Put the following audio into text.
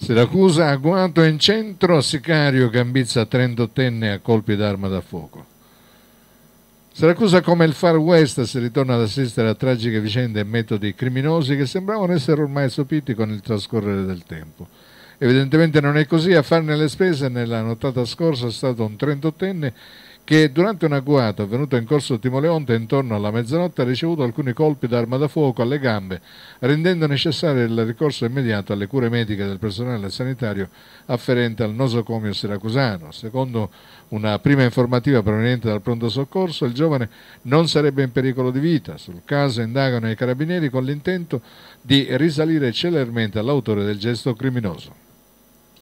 Siracusa, agguato in centro, sicario gambizza 38enne a colpi d'arma da fuoco. Siracusa come il Far West si ritorna ad assistere a tragiche vicende e metodi criminosi che sembravano essere ormai sopiti con il trascorrere del tempo. Evidentemente non è così, a farne le spese nella nottata scorsa è stato un 38enne che durante un agguato avvenuto in corso Timoleonte intorno alla mezzanotte ha ricevuto alcuni colpi d'arma da fuoco alle gambe, rendendo necessario il ricorso immediato alle cure mediche del personale sanitario afferente al nosocomio siracusano. Secondo una prima informativa proveniente dal pronto soccorso, il giovane non sarebbe in pericolo di vita. Sul caso indagano i carabinieri con l'intento di risalire celermente all'autore del gesto criminoso.